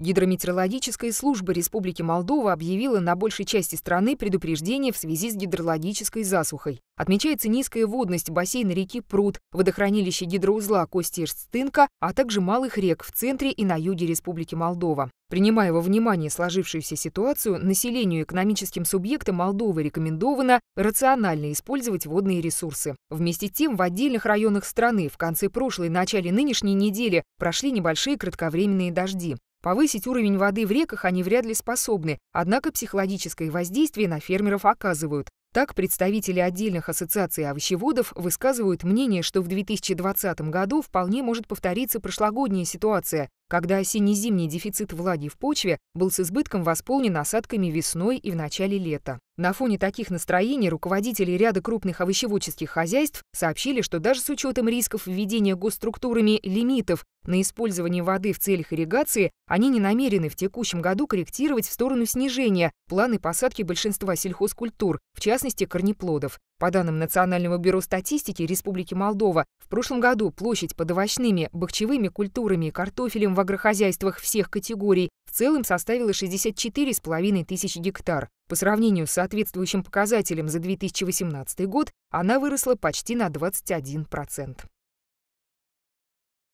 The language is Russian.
Гидрометеорологическая служба Республики Молдова объявила на большей части страны предупреждение в связи с гидрологической засухой. Отмечается низкая водность бассейна реки Пруд, водохранилище гидроузла Костеж-Стынка, а также малых рек в центре и на юге Республики Молдова. Принимая во внимание сложившуюся ситуацию, населению и экономическим субъектам Молдовы рекомендовано рационально использовать водные ресурсы. Вместе с тем, в отдельных районах страны в конце прошлой и начале нынешней недели прошли небольшие кратковременные дожди. Повысить уровень воды в реках они вряд ли способны, однако психологическое воздействие на фермеров оказывают. Так, представители отдельных ассоциаций овощеводов высказывают мнение, что в 2020 году вполне может повториться прошлогодняя ситуация, когда осенне-зимний дефицит влаги в почве был с избытком восполнен осадками весной и в начале лета. На фоне таких настроений руководители ряда крупных овощеводческих хозяйств сообщили, что даже с учетом рисков введения госструктурами лимитов на использование воды в целях ирригации, они не намерены в текущем году корректировать в сторону снижения планы посадки большинства сельхозкультур, в частности, частности корнеплодов. По данным Национального бюро статистики Республики Молдова, в прошлом году площадь под овощными, бахчевыми культурами и картофелем в агрохозяйствах всех категорий в целом составила 64,5 тысячи гектар. По сравнению с соответствующим показателем за 2018 год она выросла почти на 21%.